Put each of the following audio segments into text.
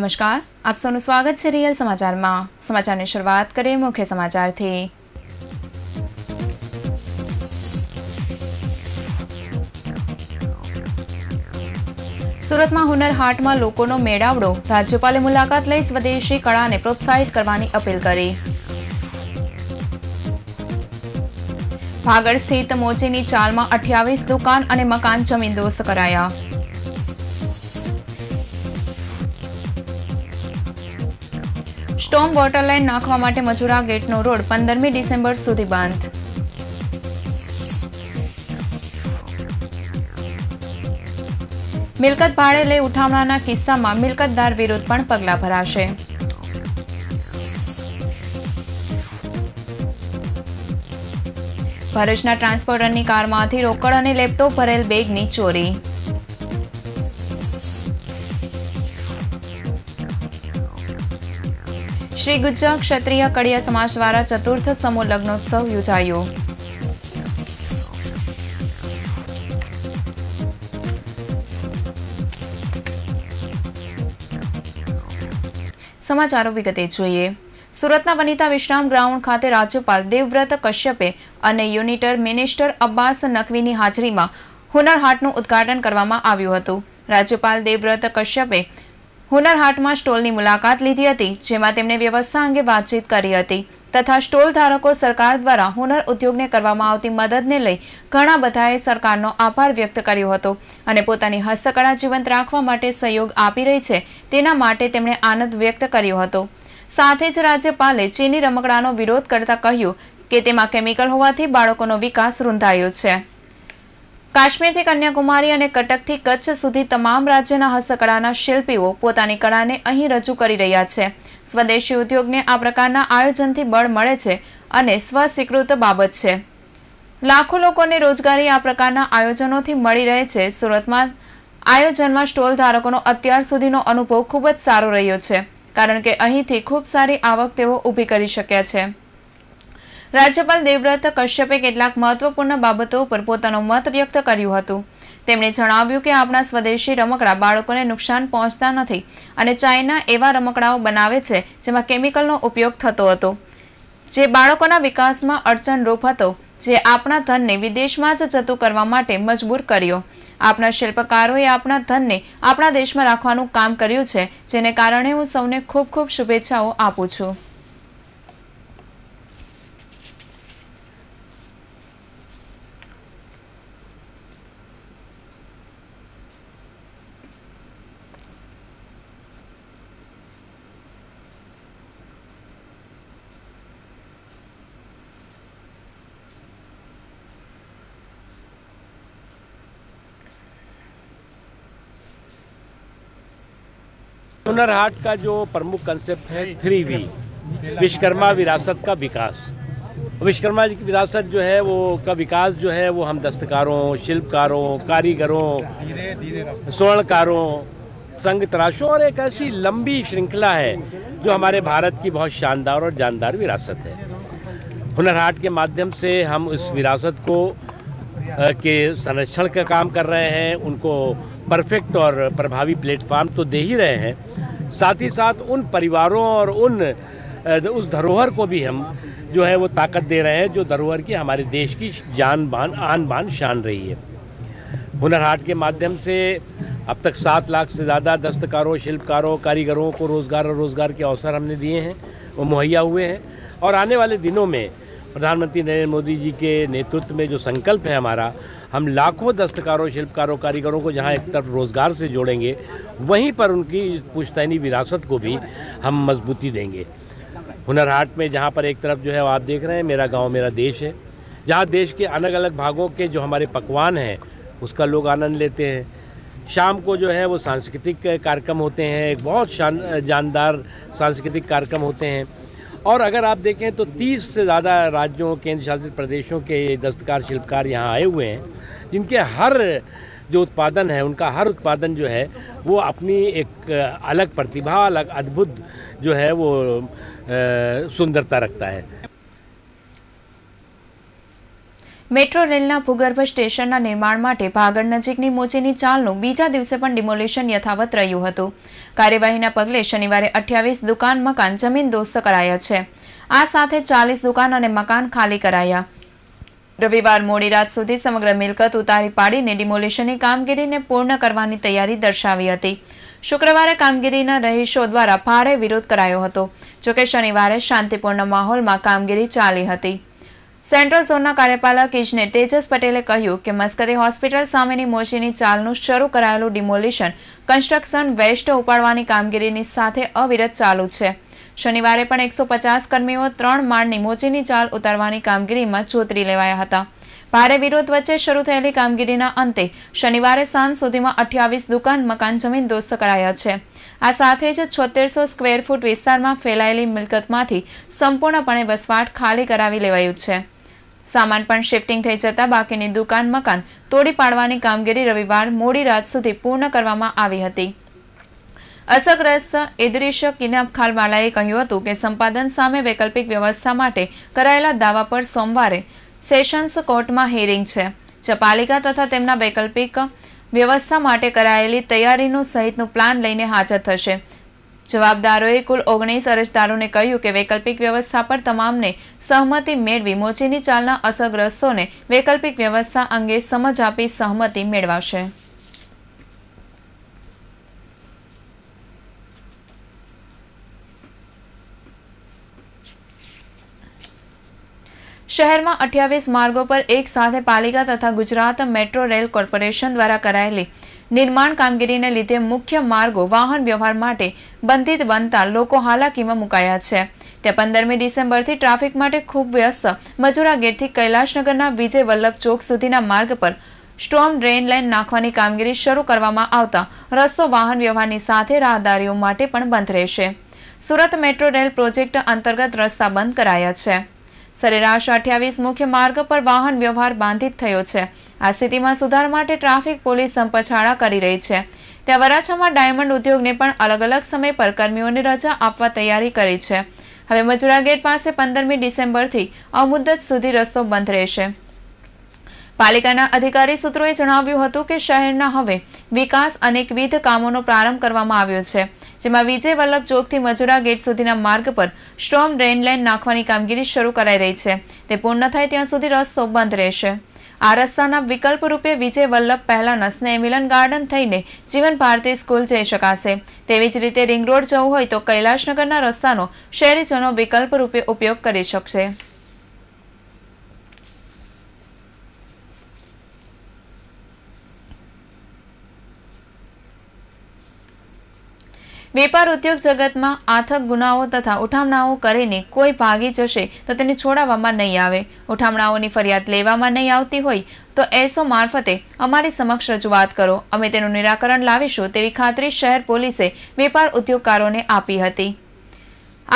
નમસ્કાર આપ સૌનું સ્વાગત છે રિયલ સમાચારમાં સમાચારની શરૂઆત કરીએ મુખ્ય સમાચારથી સુરતમાં હુનર હાટમાં લોકોનો મેળાવડો રાજ્યપાલે મુલાકાત લઈ સ્વદેશી કળાને પ્રોત્સાહિત કરવાની અપીલ કરી ભાગળ સ્થિત મોચીની ચાલમાં અઠ્યાવીસ દુકાન અને મકાન જમીનદોસ્ત કરાયા સ્ટ્રોંગ વોટર લાઇન નાખવા માટે મજુરા ગેટનો રોડ પંદરમી ડિસેમ્બર સુધી બંધ મિલકત ભાડે લઈ ઉઠાવણાના કિસ્સામાં મિલકતદાર વિરુદ્ધ પણ પગલાં ભરાશે ભરૂચના ટ્રાન્સપોર્ટરની કારમાંથી રોકડ અને લેપટોપ ભરેલ બેગની ચોરી શ્રી ગુજ્જર ક્ષત્રિય કડિયા સમાજ દ્વારા ચતુર્થ સમૂહ લગ્નોત્સવ યોજાયો સમાચારો વિગતે જોઈએ સુરતના વનિતા વિશ્રામ ગ્રાઉન્ડ ખાતે રાજ્યપાલ દેવવ્રત કશ્યપે અને યુનિટર મિનિસ્ટર અબ્બાસ નકવીની હાજરીમાં હુનર હાટનું ઉદ્ઘાટન કરવામાં આવ્યું હતું રાજ્યપાલ દેવવ્રત કશ્યપે હુનર હાટમાં સ્ટોલની મુલાકાત લીધી હતી જેમાં તેમણે વ્યવસ્થા અંગે વાતચીત કરી હતી તથા સ્ટોલ ધારકો સરકાર દ્વારા હુનર ઉદ્યોગને કરવામાં આવતી મદદને લઈ ઘણા બધાએ સરકારનો આભાર વ્યક્ત કર્યો હતો અને પોતાની હસ્તકળા જીવંત રાખવા માટે સહયોગ આપી રહી છે તેના માટે તેમણે આનંદ વ્યક્ત કર્યો હતો સાથે જ રાજ્યપાલે ચીની રમકડાનો વિરોધ કરતા કહ્યું કે તેમાં કેમિકલ હોવાથી બાળકોનો વિકાસ રૂંધાયો છે કાશ્મીરથી કન્યાકુમારી અને કટકથી કચ્છ સુધી તમામ રાજ્યના હસ્તકળાના શિલ્પીઓ પોતાની કળાને અહીં રજૂ કરી રહ્યા છે સ્વદેશી ઉદ્યોગને આ પ્રકારના આયોજનથી બળ મળે છે અને સ્વસ્વીકૃત બાબત છે લાખો લોકોને રોજગારી આ પ્રકારના આયોજનોથી મળી રહે છે સુરતમાં આયોજનમાં સ્ટોલ ધારકોનો અત્યાર સુધીનો અનુભવ ખૂબ જ સારો રહ્યો છે કારણ કે અહીંથી ખૂબ સારી આવક તેઓ ઊભી કરી શક્યા છે રાજ્યપાલ દેવવ્રત કશ્યપે કેટલાક મહત્વપૂર્ણ બાબતો ઉપર પોતાનો મત વ્યક્ત કર્યું હતું તેમણે જણાવ્યું કે આપણા સ્વદેશી રમકડા બાળકોને નુકસાન પહોંચતા નથી અને ચાઇના એવા રમકડાઓ બનાવે છે જેમાં કેમિકલનો ઉપયોગ થતો હતો જે બાળકોના વિકાસમાં અડચણરૂપ હતો જે આપણા ધનને વિદેશમાં જ જતું કરવા માટે મજબૂર કર્યો આપણા શિલ્પકારોએ આપણા ધનને આપણા દેશમાં રાખવાનું કામ કર્યું છે જેને કારણે હું સૌને ખૂબ ખૂબ શુભેચ્છાઓ આપું છું हुनर हाट का जो प्रमुख कंसेप्ट है थ्री वी विश्वकर्मा विरासत का विकास विश्वकर्मा जी की विरासत जो है वो का विकास जो है वो हम दस्तकारों शिल्पकारों कारीगरों स्वर्णकारों संग तराशों और एक ऐसी लंबी श्रृंखला है जो हमारे भारत की बहुत शानदार और जानदार विरासत है हुनर हाट के माध्यम से हम उस विरासत को के संरक्षण का काम कर रहे हैं उनको परफेक्ट और प्रभावी प्लेटफार्म तो दे ही रहे हैं साथ ही साथ उन परिवारों और उन उस धरोहर को भी हम जो है वो ताकत दे रहे हैं जो धरोहर की हमारे देश की जान बान आन बान शान रही है हुनर हाट के माध्यम से अब तक सात लाख से ज़्यादा दस्तकारों शिल्पकारों कारीगरों को रोज़गार और रोज़गार के अवसर हमने दिए हैं वो मुहैया हुए हैं और आने वाले दिनों में प्रधानमंत्री नरेंद्र मोदी जी के नेतृत्व में जो संकल्प है हमारा हम लाखों दस्तकारों शिल्पकारों कारीगरों को जहाँ एक तरफ रोज़गार से जोड़ेंगे वहीं पर उनकी पुश्तैनी विरासत को भी हम मजबूती देंगे हुनर हाट में जहाँ पर एक तरफ जो है आप देख रहे हैं मेरा गाँव मेरा देश है जहाँ देश के अलग अलग भागों के जो हमारे पकवान हैं उसका लोग आनंद लेते हैं शाम को जो है वो सांस्कृतिक कार्यक्रम होते हैं एक बहुत शान जानदार सांस्कृतिक कार्यक्रम होते हैं और अगर आप देखें तो 30 से ज़्यादा राज्यों केंद्र शासित प्रदेशों के दस्तकार शिल्पकार यहाँ आए हुए हैं जिनके हर जो उत्पादन है उनका हर उत्पादन जो है वो अपनी एक अलग प्रतिभा अलग अद्भुत जो है वो सुंदरता रखता है મેટ્રો રેલના ભૂગર્ભ સ્ટેશનના નિર્માણ માટે ભાગળ નજીકની મોચીની ચાલનું બીજા દિવસે પણ ડિમોલેશન યથાવત રહ્યું હતું કાર્યવાહીના પગલે શનિવારે અઠ્યાવીસ દુકાન મકાન જમીન દોસ્ત કરાયા છે આ સાથે ચાલીસ દુકાન અને મકાન ખાલી કરાયા રવિવાર મોડી રાત સુધી સમગ્ર મિલકત ઉતારી પાડીને ડિમોલેશનની કામગીરીને પૂર્ણ કરવાની તૈયારી દર્શાવી હતી શુક્રવારે કામગીરીના રહીશો દ્વારા ભારે વિરોધ કરાયો હતો જોકે શનિવારે શાંતિપૂર્ણ માહોલમાં કામગીરી ચાલી હતી સેન્ટ્રલ ઝોનના કાર્યપાલક ઇજનેર તેજસ પટેલે કહ્યું કે મસ્કરી હોસ્પિટલ સામેની મોરચીની ચાલનું શરૂ કરાયેલું ડિમોલિશન કન્સ્ટ્રક્શન વેસ્ટ ઉપાડવાની કામગીરીની સાથે અવિરત ચાલુ છે શનિવારે પણ એકસો પચાસ કર્મીઓ ત્રણ માળની મોચીની ચાલ ઉતારવાની કામગીરીમાં જોતરી લેવાયા હતા ભારે વિરોધ વચ્ચે શરૂ થયેલી કામગીરીના અંતે શનિવારે સાંજ સુધીમાં અઠ્યાવીસ દુકાન મકાન જમીન દોસ્ત કરાયા છે આ સાથે જ છોતેરસો સ્ક્વેર ફૂટ વિસ્તારમાં ફેલાયેલી મિલકતમાંથી સંપૂર્ણપણે વસવાટ ખાલી કરાવી લેવાયું છે સામાન પણ શિફ્ટિંગ થઈ જતા બાકીની દુકાન મકાન તોડી પાડવાની કામગીરી રવિવાર મોડી રાત સુધી પૂર્ણ કરવામાં આવી હતી અસરગ્રસ્ત ઇદ્રીશ કિનાબ ખાલવાલાએ કહ્યું હતું કે સંપાદન સામે વૈકલ્પિક વ્યવસ્થા માટે કરાયેલા દાવા પર સોમવારે સેશન્સ કોર્ટમાં હિયરિંગ છે જે પાલિકા તથા તેમના વૈકલ્પિક વ્યવસ્થા માટે કરાયેલી તૈયારીનું સહિતનું પ્લાન લઈને હાજર થશે જવાબદારોએ કુલ ઓગણીસ અરજદારોને કહ્યું કે વૈકલ્પિક વ્યવસ્થા પર તમામને સહમતિ મેળવી મોચીની ચાલના અસરગ્રસ્તોને વૈકલ્પિક વ્યવસ્થા અંગે સમજ આપી સહમતિ મેળવાશે શહેરમાં અઠ્યાવીસ માર્ગો પર એક સાથે પાલિકા તથા ગુજરાત મેટ્રો રેલ કોર્પોરેશન દ્વારા કરાયેલી નિર્માણ કામગીરીને લીધે મુખ્ય માર્ગો વાહન વ્યવહાર માટે બંધિત બનતા લોકો હાલાકીમાં મુકાયા છે ત્યાં પંદરમી ડિસેમ્બરથી ટ્રાફિક માટે ખૂબ વ્યસ્ત મજુરા ગેટથી કૈલાશનગરના વિજય વલ્લભ ચોક સુધીના માર્ગ પર સ્ટ્રોમ ડ્રેન લાઇન નાખવાની કામગીરી શરૂ કરવામાં આવતા રસ્તો વાહન વ્યવહારની સાથે રાહદારીઓ માટે પણ બંધ રહેશે સુરત મેટ્રો રેલ પ્રોજેક્ટ અંતર્ગત રસ્તા બંધ કરાયા છે સરેરાશ અઠ્યાવીસ મુખ્ય માર્ગ પર વાહન વ્યવહાર બાંધિત થયો છે આ સ્થિતિમાં સુધાર માટે ટ્રાફિક પોલીસ સંપછાળા કરી રહી છે ત્યાં વરાછામાં ડાયમંડ ઉદ્યોગને પણ અલગ અલગ સમય પર કર્મીઓને રજા આપવા તૈયારી કરી છે હવે મજુરા ગેટ પાસે પંદરમી ડિસેમ્બરથી અમુદત સુધી રસ્તો બંધ રહેશે પાલિકાના અધિકારી સૂત્રોએ જણાવ્યું હતું કે શહેરના હવે વિકાસ અનેકવિધ કામોનો પ્રારંભ કરવામાં આવ્યો છે જેમાં વિજય વલ્લભ ચોકથી મજુરા ગેટ સુધીના માર્ગ પર સ્ટ્રોમ ડ્રેન લાઇન નાખવાની કામગીરી શરૂ કરાઈ રહી છે તે પૂર્ણ થાય ત્યાં સુધી રસ્તો બંધ રહેશે આ રસ્તાના વિકલ્પ રૂપે વિજય વલ્લભ પહેલાના મિલન ગાર્ડન થઈને જીવન ભારતી સ્કૂલ જઈ શકાશે તેવી જ રીતે રિંગ રોડ જવું હોય તો કૈલાશનગરના રસ્તાનો શહેરીજનો વિકલ્પ રૂપે ઉપયોગ કરી શકશે વેપાર ઉદ્યોગ જગતમાં આથક ગુનાઓ તથા ઉઠામણાઓ કરીને કોઈ ભાગી જશે તો તેને છોડાવવામાં નહીં આવે ઉઠામણાઓની ફરિયાદ લેવામાં નહીં આવતી હોય તો એસો મારફતે અમારી સમક્ષ રજૂઆત કરો અમે તેનું નિરાકરણ લાવીશું તેવી ખાતરી શહેર પોલીસે વેપાર ઉદ્યોગકારોને આપી હતી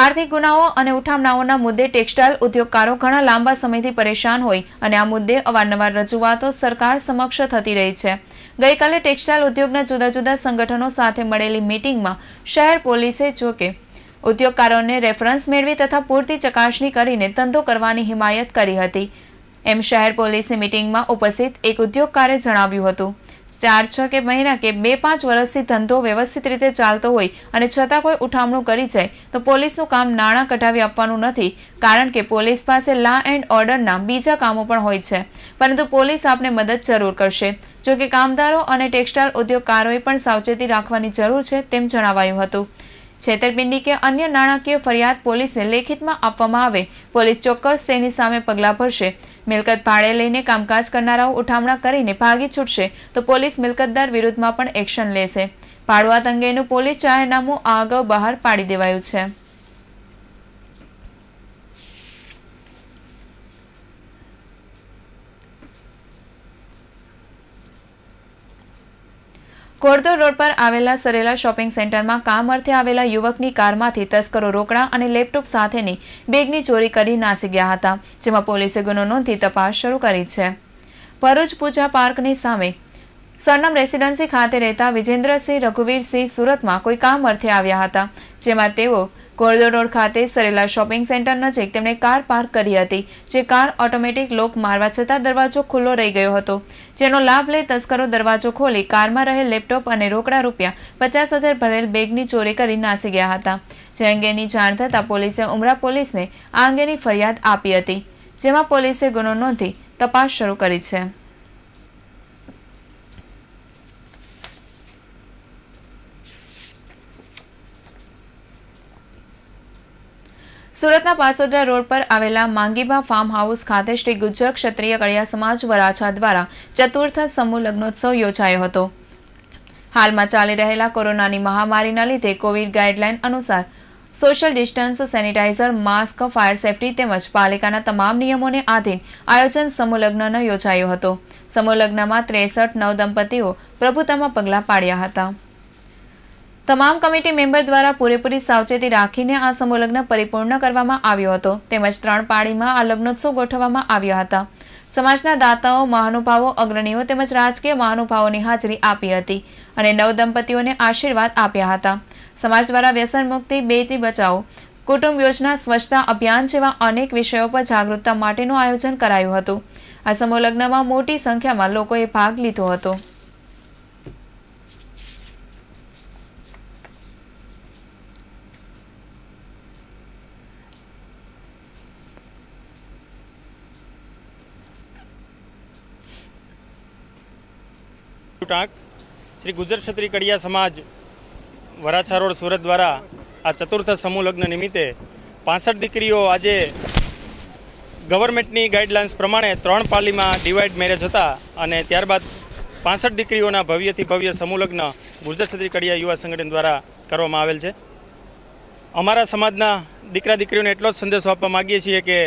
આર્થિક ગુનાઓ અને ઉઠામણાઓના મુદ્દે ટેક્સટાઇલ ઉદ્યોગકારો ઘણા લાંબા સમયથી પરેશાન હોય અને આ મુદ્દે અવારનવાર રજૂઆતો સરકાર સમક્ષ થતી રહી છે ગઈકાલે ટેક્સટાઇલ ઉદ્યોગના જુદા જુદા સંગઠનો સાથે મળેલી મીટિંગમાં શહેર પોલીસે જોકે ઉદ્યોગકારોને રેફરન્સ મેળવી તથા પૂરતી ચકાસણી કરીને ધંધો કરવાની હિમાયત કરી હતી એમ શહેર પોલીસની મીટિંગમાં ઉપસ્થિત એક ઉદ્યોગકારે જણાવ્યું હતું ચાર છ કે મહિના કે બે પાંચ વર્ષથી ધંધો વ્યવસ્થિત રીતે ચાલતો હોય અને છતાં કોઈ ઉઠામણું કરી જાય તો પોલીસનું કામ નાણાં કઢાવી આપવાનું નથી કારણ કે પોલીસ પાસે લા એન્ડ ઓર્ડરના બીજા કામો પણ હોય છે પરંતુ પોલીસ આપને મદદ જરૂર કરશે જોકે કામદારો અને ટેક્સટાઇલ ઉદ્યોગકારોએ પણ સાવચેતી રાખવાની જરૂર છે તેમ જણાવાયું હતું છેતરપિંડી કે અન્ય નાણાકીય ફરિયાદ પોલીસને લેખિતમાં આપવામાં આવે પોલીસ ચોક્કસ તેની સામે પગલાં ભરશે મિલકત ભાડે લઈને કામકાજ કરનારાઓ ઉઠામણા કરીને ભાગી છૂટશે તો પોલીસ મિલકતદાર વિરુદ્ધમાં પણ એક્શન લેશે ભાડુઆત અંગેનું પોલીસ જાહેરનામું આ અગાઉ બહાર પાડી દેવાયું છે કોરદોર રોડ પર આવેલા સરેલા શોપિંગ સેન્ટરમાં કામ અર્થે આવેલા યુવકની કારમાંથી તસ્કરો રોકડા અને લેપટોપ સાથેની બેગની ચોરી કરી નાસી ગયા હતા જેમાં પોલીસે ગુનો નોંધી તપાસ શરૂ કરી છે ભરૂચ પૂજા પાર્કની સામે સરનામ રેસિડેન્સી ખાતે રહેતા વિજેન્દ્રસિંહ રઘુવીરસિંહ સુરતમાં કોઈ કામ અર્થે આવ્યા હતા જેમાં તેઓ કોરિડોર રોડ ખાતે સરેલા શોપિંગ સેન્ટર નજીક તેમણે કાર પાર્ક કરી હતી જે કાર ઓટોમેટિક લોક મારવા છતાં દરવાજો ખુલ્લો રહી ગયો હતો જેનો લાભ લઈ તસ્કરો દરવાજો ખોલી કારમાં રહેલ લેપટોપ અને રોકડા રૂપિયા પચાસ હજાર ભરેલ બેગની ચોરી કરી નાસી ગયા હતા જે અંગેની જાણ થતાં પોલીસે ઉમરા પોલીસને આ અંગેની ફરિયાદ આપી હતી જેમાં પોલીસે ગુનો નોંધી તપાસ શરૂ કરી છે સુરતના પાસોદરા રોડ પર આવેલા માંગીબા ફાર્મ હાઉસ ખાતે શ્રી ગુજર ક્ષત્રિય કડિયા સમાજ વરાછા દ્વારા ચતુર્થ સમૂહ લગ્નોત્સવ યોજાયો હતો હાલમાં ચાલી રહેલા કોરોનાની મહામારીના લીધે કોવિડ ગાઇડલાઇન અનુસાર social distance sanitizer mask fire safety તેમજ પાલિકાના તમામ નિયમોને આધીન આયોજન સમૂહ લગ્નનો યોજાયો હતો સમૂહ લગ્નમાં ત્રેસઠ નવ દંપતીઓ પ્રભુતામાં પગલાં પાડ્યા હતા તમામ કમિટી મેમ્બર દ્વારા પૂરેપૂરી સાવચેતી રાખીને આ સમૂહલગ્ન પરિપૂર્ણ કરવામાં આવ્યો હતો તેમજ ત્રણ પાળીમાં આ લગ્નોત્સવ ગોઠવવામાં આવ્યા હતા સમાજના દાતાઓ મહાનુભાવો અગ્રણીઓ તેમજ રાજકીય મહાનુભાવોની હાજરી આપી હતી અને નવ દંપતીઓને આશીર્વાદ આપ્યા હતા સમાજ દ્વારા વ્યસન મુક્તિ બેથી બચાવો કુટુંબ યોજના સ્વચ્છતા અભિયાન જેવા અનેક વિષયો પર જાગૃતતા માટેનું આયોજન કરાયું હતું આ સમૂહ મોટી સંખ્યામાં લોકોએ ભાગ લીધો હતો ટાંક શ્રી ગુજર ક્ષત્રિય કડિયા સમાજ વરાછા રોડ સુરત દ્વારા આ ચતુર્થ સમૂહ લગ્ન નિમિત્તે પાસઠ દીકરીઓ આજે ગવર્મેન્ટની ગાઈડલાઇન્સ પ્રમાણે ત્રણ પાલીમાં ડિવાઇડ મેરેજ હતા અને ત્યારબાદ પાસઠ દીકરીઓના ભવ્યથી ભવ્ય સમૂહ લગ્ન ગુર્જર ક્ષત્રિય કડિયા યુવા સંગઠન દ્વારા કરવામાં આવેલ છે અમારા સમાજના દીકરા દીકરીઓને એટલો જ સંદેશો આપવા માગીએ છીએ કે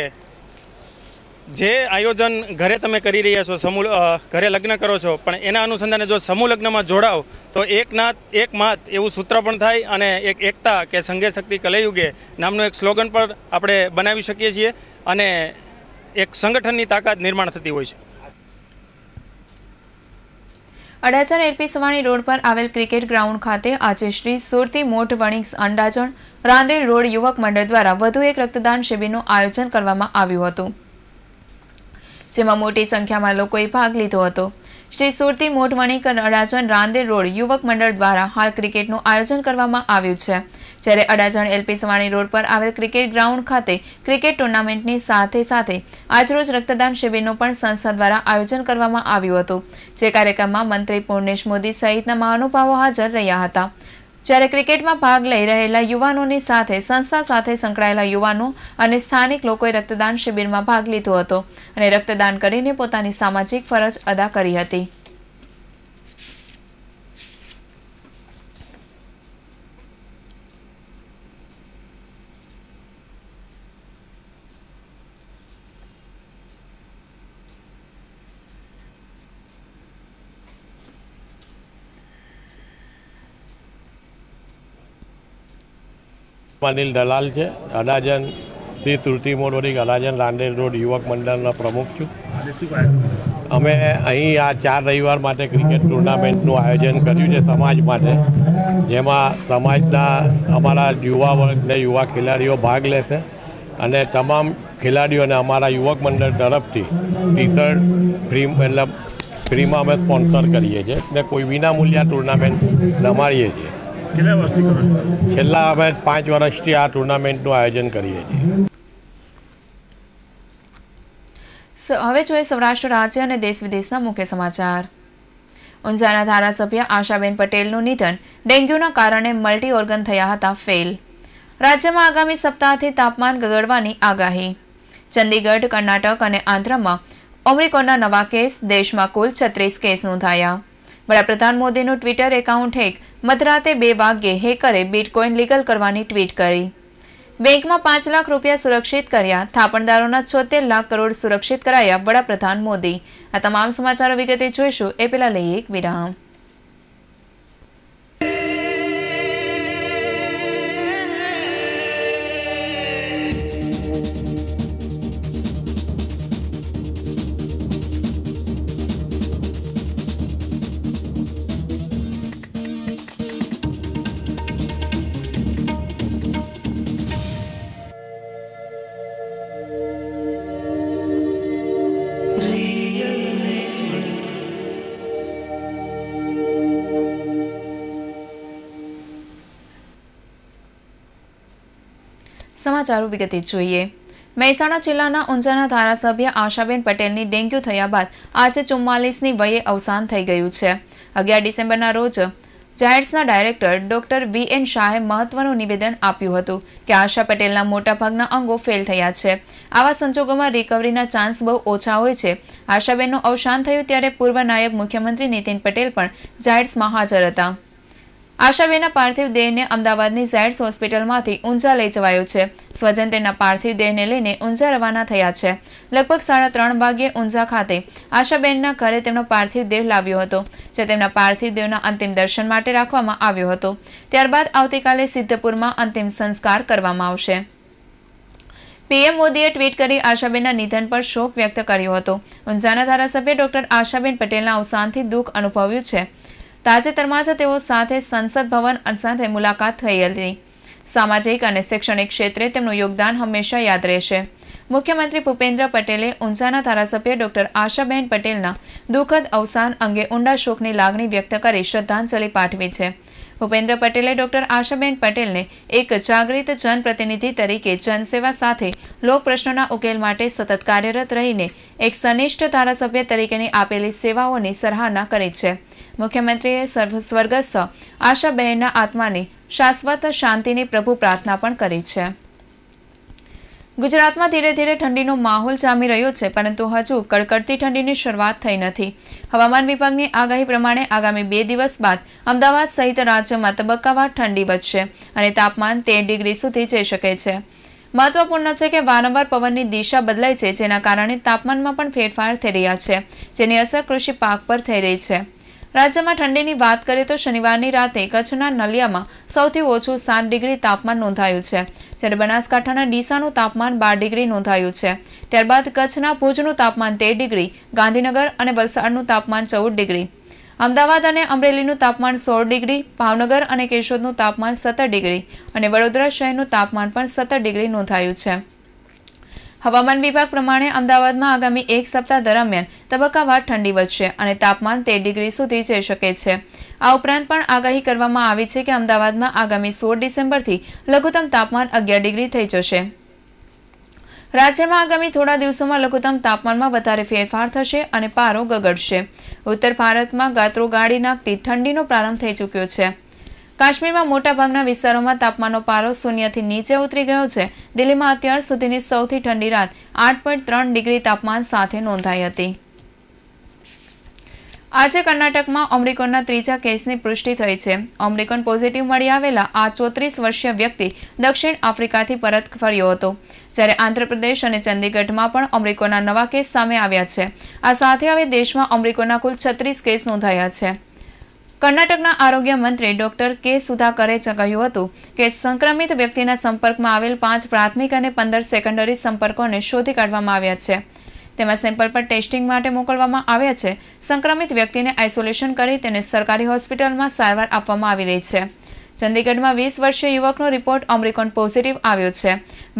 જે આયોજન ઘરે તમે કરી રહ્યા છો સમૂહ ઘરે લગ્ન કરો છો પણ એના અનુસંધાને જો સમૂહ લગ્નમાં જોડાવ તો એક નાથ એક માત એવું સૂત્ર પણ થાય અને એક એકતા કે સંઘે શક્તિ કલેયુગે નામનું એક સ્લોગન પણ આપણે બનાવી શકીએ છીએ અને એક સંગઠનની તાકાત નિર્માણ થતી હોય છે અડાજણ એલપી સવાણી રોડ પર આવેલ ક્રિકેટ ગ્રાઉન્ડ ખાતે આજે શ્રી સુરતી મોટ વણિક્સ અંડાજણ રાંદેર રોડ યુવક મંડળ દ્વારા વધુ એક રક્તદાન શિબિરનું આયોજન કરવામાં આવ્યું હતું જેમાં મોટી સંખ્યામાં લોકોએ ભાગ લીધો હતો શ્રી સુરતી મોઠ વણિકર અડાજણ રાંદેર રોડ યુવક મંડળ દ્વારા હાલ ક્રિકેટનું આયોજન કરવામાં આવ્યું છે જ્યારે અડાજણ એલપી સવાણી રોડ પર આવેલ ક્રિકેટ ગ્રાઉન્ડ ખાતે ક્રિકેટ ટુર્નામેન્ટની સાથે સાથે આજરોજ રક્તદાન શિબિરનું પણ સંસ્થા દ્વારા આયોજન કરવામાં આવ્યું હતું જે કાર્યક્રમમાં મંત્રી પૂર્ણેશ મોદી સહિતના મહાનુભાવો હાજર રહ્યા હતા જ્યારે ક્રિકેટમાં ભાગ લઈ રહેલા યુવાનોની સાથે સંસ્થા સાથે સંકળાયેલા યુવાનો અને સ્થાનિક લોકોએ રક્તદાન શિબિરમાં ભાગ લીધો હતો અને રક્તદાન કરીને પોતાની સામાજિક ફરજ અદા કરી હતી અનિલ દલાલ છે અડાજન શ્રી તુલસી મોડ વડી અડાજન રાંદેર રોડ યુવક મંડળના પ્રમુખ છું અમે અહીં આ ચાર રવિવાર માટે ક્રિકેટ ટુર્નામેન્ટનું આયોજન કર્યું છે સમાજ માટે જેમાં સમાજના અમારા યુવા વર્ગને યુવા ખેલાડીઓ ભાગ લેશે અને તમામ ખેલાડીઓને અમારા યુવક મંડળ તરફથી ટી શર્ટ ફ્રી મતલબ ફ્રીમાં અમે સ્પોન્સર કરીએ છીએ ને કોઈ વિનામૂલ્યા ટુર્નામેન્ટ રમાડીએ છીએ કેટલા વર્ષથી કરો છેલ્લા અમે પાંચ વર્ષથી આ ટુર્નામેન્ટનું આયોજન કરીએ છીએ હવે જોઈએ સૌરાષ્ટ્ર રાજ્ય અને દેશ વિદેશના મુખ્ય સમાચાર ઊંઝાના ધારાસભ્ય આશાબેન પટેલનું નિધન ડેન્ગ્યુના કારણે મલ્ટી ઓર્ગન થયા હતા ફેલ રાજ્યમાં આગામી સપ્તાહથી તાપમાન ગગડવાની આગાહી ચંદીગઢ કર્ણાટક અને આંધ્રમાં ઓમરિકોના નવા કેસ દેશમાં કુલ છત્રીસ કેસ નોંધાયા વડાપ્રધાન મોદીનું ટ્વિટર એકાઉન્ટ હેક મધરાતે બે વાગ્યે હેકરે બિટકોઇન લીગલ કરવાની ટ્વીટ કરી બેંકમાં પાંચ લાખ રૂપિયા સુરક્ષિત કર્યા થાપણદારોના છોતેર લાખ કરોડ સુરક્ષિત કરાયા વડાપ્રધાન મોદી આ તમામ સમાચારો વિગતે જોઈશું એ પહેલાં લઈએ એક વિરામ સમાચારો વિગતે જોઈએ મહેસાણા જિલ્લાના ઊંઝાના ધારાસભ્ય આશાબેન પટેલની ડેન્ગ્યુ થયા બાદ આજે ચુમ્માલીસની વયે અવસાન થઈ ગયું છે અગિયાર ડિસેમ્બરના રોજ જાયટ્સના ડાયરેક્ટર ડોક્ટર વી એન શાહે મહત્વનું નિવેદન આપ્યું હતું કે આશા પટેલના મોટાભાગના અંગો ફેલ થયા છે આવા સંજોગોમાં રિકવરીના ચાન્સ બહુ ઓછા હોય છે આશાબેનનું અવસાન થયું ત્યારે પૂર્વ નાયબ મુખ્યમંત્રી નીતિન પટેલ પણ જાયટ્સમાં હાજર હતા આશાબેનના પાર્થિવ દેહને અમદાવાદની ઝેડ્સ હોસ્પિટલમાંથી ઊંઝા લઈ જવાયો છે સ્વજન તેના પાર્થિવ દેહને લઈને ઊંઝા રવાના થયા છે લગભગ સાડા ત્રણ વાગ્યે ઊંઝા ખાતે આશાબેનના ઘરે તેમનો પાર્થિવ દેહ લાવ્યો હતો જે તેમના પાર્થિવ દેહના અંતિમ દર્શન માટે રાખવામાં આવ્યો હતો ત્યારબાદ આવતીકાલે સિદ્ધપુરમાં અંતિમ સંસ્કાર કરવામાં આવશે પીએમ મોદીએ ટ્વીટ કરી આશાબેનના નિધન પર શોક વ્યક્ત કર્યો હતો ઊંઝાના ધારાસભ્ય ડોક્ટર આશાબેન પટેલના અવસાનથી દુઃખ અનુભવ્યું છે તાજેતરમાં જ તેઓ સાથે સંસદ ભવન સાથે મુલાકાત થઈ હતી સામાજિક અને શૈક્ષણિક ક્ષેત્રે તેમનું યોગદાન હંમેશા યાદ રહેશે મુખ્યમંત્રી ભૂપેન્દ્ર પટેલે ઊંઝાના ધારાસભ્ય ડોક્ટર આશાબેન પટેલના દુઃખદ અવસાન અંગે ઊંડા શોકની લાગણી વ્યક્ત કરી શ્રદ્ધાંજલિ પાઠવી છે ભૂપેન્દ્ર પટેલે ડોક્ટર આશાબેન પટેલને એક જાગૃત જનપ્રતિનિધિ તરીકે જનસેવા સાથે લોકપ્રશ્નોના ઉકેલ માટે સતત કાર્યરત રહીને એક સનિષ્ઠ ધારાસભ્ય તરીકેની આપેલી સેવાઓની સરાહના કરી છે મુખ્યમંત્રીએ સર્વ સ્વર્ગસ્થ આશાબહેનના આત્માને શાશ્વત શાંતિની પ્રભુ પ્રાર્થના પણ કરી છે ગુજરાતમાં ધીરે ધીરે ઠંડીનો માહોલ જામી રહ્યો છે પરંતુ હજુ કડકડતી ઠંડીની શરૂઆત થઈ નથી હવામાન વિભાગની આગાહી પ્રમાણે આગામી બે દિવસ બાદ અમદાવાદ સહિત રાજ્યમાં તબક્કાવાર ઠંડી વધશે અને તાપમાન તેર ડિગ્રી સુધી જઈ શકે છે મહત્વપૂર્ણ છે કે વારંવાર પવનની દિશા બદલાય છે જેના કારણે તાપમાનમાં પણ ફેરફાર થઈ રહ્યા છે જેની અસર કૃષિ પાક પર થઈ રહી છે રાજ્યમાં ઠંડીની વાત કરીએ તો શનિવારની રાતે કચ્છના નલિયામાં સૌથી ઓછું સાત ડિગ્રી તાપમાન નોંધાયું છે જ્યારે બનાસકાંઠાના ડીસાનું તાપમાન બાર ડિગ્રી નોંધાયું છે ત્યારબાદ કચ્છના ભુજનું તાપમાન તેર ડિગ્રી ગાંધીનગર અને વલસાડનું તાપમાન ચૌદ ડિગ્રી અમદાવાદ અને અમરેલીનું તાપમાન સોળ ડિગ્રી ભાવનગર અને કેશોદનું તાપમાન સત્તર ડિગ્રી અને વડોદરા શહેરનું તાપમાન પણ સત્તર ડિગ્રી નોંધાયું છે હવામાન વિભાગ પ્રમાણે અમદાવાદમાં આગામી એક સપ્તાહ દરમિયાન તબક્કાવાર ઠંડી વધશે અને તાપમાન તેર ડિગ્રી સુધી જઈ શકે છે આ ઉપરાંત પણ આગાહી કરવામાં આવી છે કે અમદાવાદમાં આગામી સોળ ડિસેમ્બરથી લઘુત્તમ તાપમાન અગિયાર ડિગ્રી થઈ જશે રાજ્યમાં આગામી થોડા દિવસોમાં લઘુત્તમ તાપમાનમાં વધારે ફેરફાર થશે અને પારો ગગડશે ઉત્તર ભારતમાં ગાત્રો ગાળી નાખતી ઠંડીનો પ્રારંભ થઈ ચૂક્યો છે કાશ્મીરમાં મોટાભાગના વિસ્તારોમાં તાપમાનનો પારો શૂન્યથી નીચે ઉતરી ગયો છે દિલ્હીમાં અત્યાર સુધીની સૌથી ઠંડી રાત આઠ ડિગ્રી તાપમાન સાથે નોંધાઈ હતી આજે કર્ણાટકમાં ઓમરિકોનના ત્રીજા કેસની પુષ્ટિ થઈ છે ઓમરિકોન પોઝિટિવ મળી આવેલા આ ચોત્રીસ વર્ષીય વ્યક્તિ દક્ષિણ આફ્રિકાથી પરત ફર્યો હતો જ્યારે આંધ્રપ્રદેશ અને ચંદીગઢમાં પણ ઓમરિકોના નવા કેસ સામે આવ્યા છે આ સાથે હવે દેશમાં ઓમરિકોના કુલ છત્રીસ કેસ નોંધાયા છે કર્ણાટકના આરોગ્ય મંત્રી ડોક્ટર કે સુધાકરે કહ્યું હતું કે સંક્રમિત વ્યક્તિના સંપર્કમાં આવેલ પાંચ પ્રાથમિક અને પંદર સેકન્ડરી સંપર્કોને શોધી કાઢવામાં આવ્યા છે તેમાં સેમ્પલ પર ટેસ્ટિંગ માટે મોકલવામાં આવ્યા છે સંક્રમિત વ્યક્તિને આઇસોલેશન કરી તેને સરકારી હોસ્પિટલમાં સારવાર આપવામાં આવી રહી છે ચંદીગઢમાં વીસ વર્ષીય યુવકનો રિપોર્ટ ઓમ્રિકોન પોઝિટિવ આવ્યો છે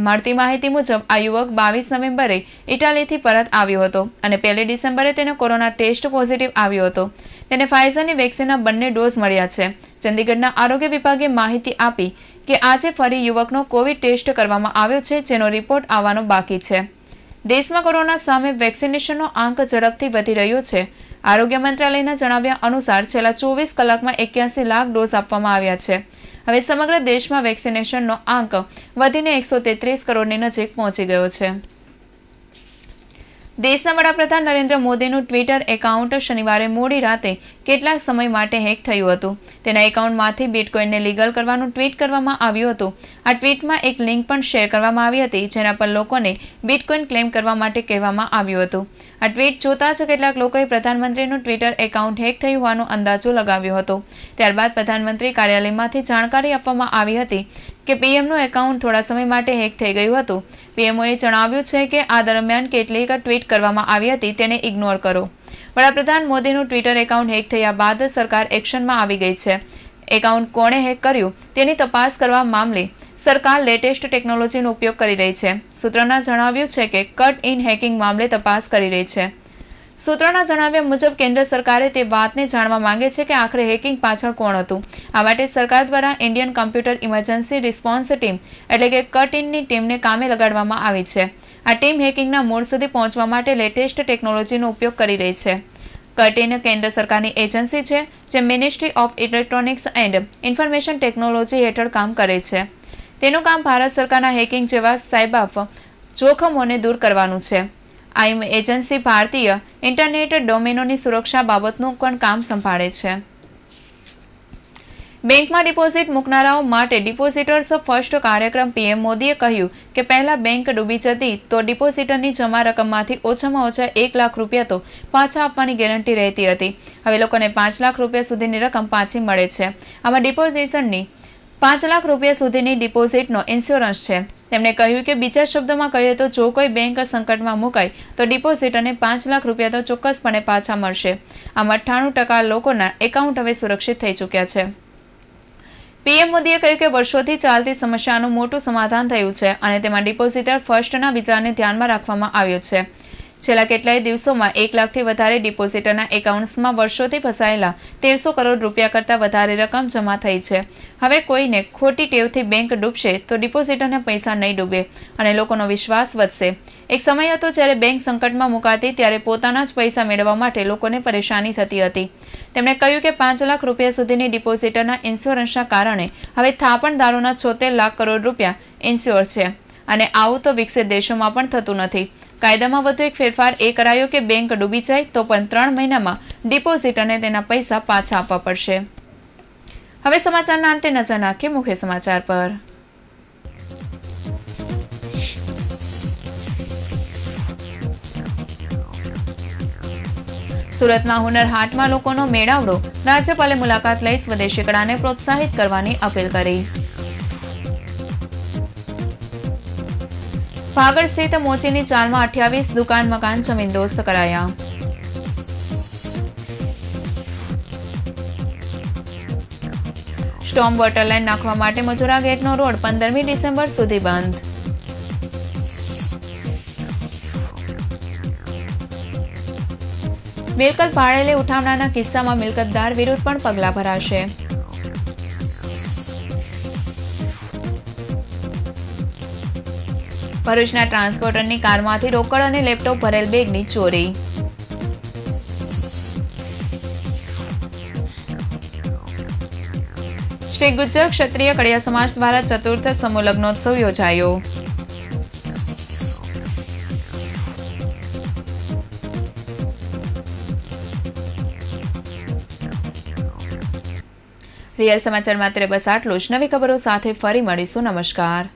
મળતી માહિતી મુજબ આ યુવક બાવીસ નવેમ્બરે ઇટાલીથી પરત આવ્યો હતો અને પહેલી ડિસેમ્બરે તેનો કોરોના ટેસ્ટ પોઝિટિવ આવ્યો હતો તેને ફાઇઝરની વેક્સિનના બંને ડોઝ મળ્યા છે ચંદીગઢના આરોગ્ય વિભાગે માહિતી આપી કે આજે ફરી યુવકનો કોવિડ ટેસ્ટ કરવામાં આવ્યો છે જેનો રિપોર્ટ આવવાનો બાકી છે દેશમાં કોરોના સામે વેક્સિનેશનનો આંક ઝડપથી વધી રહ્યો છે આરોગ્ય મંત્રાલયના જણાવ્યા અનુસાર છેલ્લા ચોવીસ કલાકમાં એક્યાસી લાખ ડોઝ આપવામાં આવ્યા છે હવે સમગ્ર દેશમાં વેક્સિનેશનનો આંક વધીને એકસો તેત્રીસ કરોડની નજીક પહોંચી ગયો છે દેશના વડાપ્રધાન નરેન્દ્ર મોદીનું ટ્વિટર એકાઉન્ટ શનિવારે મોડી રાતે કેટલાક સમય માટે હેક થયું હતું તેના એકાઉન્ટમાંથી બિટકોઇનને લીગલ કરવાનું ટ્વીટ કરવામાં આવ્યું હતું આ ટ્વીટમાં એક લિંક પણ શેર કરવામાં આવી હતી જેના પર લોકોને બિટકોઇન ક્લેમ કરવા માટે કહેવામાં આવ્યું હતું આ ટ્વીટ જોતા જ કેટલાક લોકોએ પ્રધાનમંત્રીનું ટ્વિટર એકાઉન્ટ હેક થયું હોવાનો અંદાજો લગાવ્યો હતો ત્યારબાદ પ્રધાનમંત્રી કાર્યાલયમાંથી જાણકારી આપવામાં આવી હતી કે પીએમનું એકાઉન્ટ થોડા સમય માટે હેક થઈ ગયું હતું પીએમઓએ જણાવ્યું છે કે આ દરમિયાન કેટલીક ટ્વીટ કરવામાં આવી હતી તેને ઇગ્નોર કરો વડાપ્રધાન મોદીનું ટ્વિટર એકાઉન્ટ હેક થયા બાદ સરકાર એક્શનમાં આવી ગઈ છે એકાઉન્ટ કોણે હેક કર્યું તેની તપાસ કરવા મામલે સરકાર લેટેસ્ટ ટેકનોલોજીનો ઉપયોગ કરી રહી છે સૂત્રોના જણાવ્યું છે કે કટ ઇન હેકિંગ મામલે તપાસ કરી રહી છે સૂત્રોના જણાવ્યા મુજબ કેન્દ્ર સરકારે તે વાતને જાણવા માંગે છે કે આખરે હેકિંગ પાછળ કોણ હતું આ માટે સરકાર દ્વારા Indian computer emergency response team એટલે કે કટ ઇનની ટીમને કામે લગાડવામાં આવી છે આ ટીમ હેકિંગના મૂળ સુધી પહોંચવા માટે લેટેસ્ટ ટેકનોલોજીનો ઉપયોગ કરી રહી છે કર્ટેન કેન્દ્ર સરકારની એજન્સી છે જે ministry of electronics and information technology હેઠળ કામ કરે છે તેનું કામ ભારત સરકારના હેકિંગ જેવા સાયબાફ જોખમોને દૂર કરવાનું છે આઈમ એજન્સી ભારતીય ઇન્ટરનેટ ડોમેનોની સુરક્ષા બાબતનું પણ કામ સંભાળે છે બેંકમાં ડિપોઝિટ મૂકનારાઓ માટે ડિપોઝિટર્સ ફર્સ્ટ કાર્યક્રમ પીએમ મોદીએ કહ્યું કે પહેલાં બેંક ડૂબી જતી તો ડિપોઝિટરની જમા રકમમાંથી ઓછામાં ઓછા એક લાખ રૂપિયા તો પાછા આપવાની ગેરંટી રહેતી હતી હવે લોકોને પાંચ લાખ રૂપિયા સુધીની રકમ પાછી મળે છે આમાં ડિપોઝિટની પાંચ લાખ રૂપિયા સુધીની ડિપોઝિટનો ઇન્સ્યોરન્સ છે તેમણે કહ્યું કે બીજા શબ્દોમાં કહીએ તો જો કોઈ બેંક સંકટમાં મુકાય તો ડિપોઝિટ અને પાંચ લાખ રૂપિયા તો ચોક્કસપણે પાછા મળશે આમ અઠ્ઠાણું ટકા લોકોના એકાઉન્ટ હવે સુરક્ષિત થઈ ચૂક્યા છે પીએમ મોદીએ કહ્યું કે વર્ષોથી ચાલતી સમસ્યાનું મોટું સમાધાન થયું છે અને તેમાં ડિપોઝિટર ફર્સ્ટના વિચારને ધ્યાનમાં રાખવામાં આવ્યો છે છેલ્લા કેટલાય દિવસોમાં એક લાખથી વધારે ડિપોઝિટરના એકાઉન્ટ્સમાં વર્ષોથી ફસાયેલા તેરસો કરોડ રૂપિયા કરતા વધારે રકમ જમા થઈ છે હવે કોઈને ખોટી ટેવથી બેંક ડૂબશે તો ડિપોઝિટરના પૈસા નહીં ડૂબે અને લોકોનો વિશ્વાસ વધશે એક સમય હતો જ્યારે બેંક સંકટમાં મુકાતી ત્યારે પોતાના જ પૈસા મેળવવા માટે લોકોને પરેશાની થતી હતી તેમણે કહ્યું કે પાંચ લાખ રૂપિયા સુધીની ડિપોઝિટરના ઇન્સ્યોરન્સના કારણે હવે થાપણ થાપણદારોના છોતેર લાખ કરોડ રૂપિયા ઇન્સ્યોર છે અને આવું તો વિકસિત દેશોમાં પણ થતું નથી કાયદામાં વધુ એક ફેરફાર એ કરાયો કે બેંક ડૂબી જાય તો પણ ત્રણ મહિનામાં ડિપોઝિટરને તેના પૈસા પાછા આપવા પડશે હવે સમાચારના અંતે નજર નાખીએ મુખ્ય સમાચાર પર સુરતમાં હુનર હાટમાં લોકોનો મેળાવડો રાજ્યપાલે મુલાકાત લઈ સ્વદેશી કળાને પ્રોત્સાહિત કરવાની અપીલ કરી ભાગળ સ્થિત મોચીની ચાલમાં અઠ્યાવીસ દુકાન મકાન જમીનદોસ્ત કરાયા સ્ટોમ વોટર લાઇન નાખવા માટે મજુરા ગેટનો રોડ પંદરમી ડિસેમ્બર સુધી બંધ મિલકત ભાડેલી લે ઉઠાવણાના કિસ્સામાં મિલકતદાર વિરુદ્ધ પણ પગલાં ભરાશે ભરૂચના ટ્રાન્સપોર્ટરની કારમાંથી રોકડ અને લેપટોપ ભરેલ બેગની ચોરી શ્રી ગુજ્જર ક્ષત્રિય કડિયા સમાજ દ્વારા ચતુર્થ સમૂહ લગ્નોત્સવ યોજાયો રિયલ સમાચાર માત્ર બસ આટલું જ નવી ખબરો સાથે ફરી મળીશું નમસ્કાર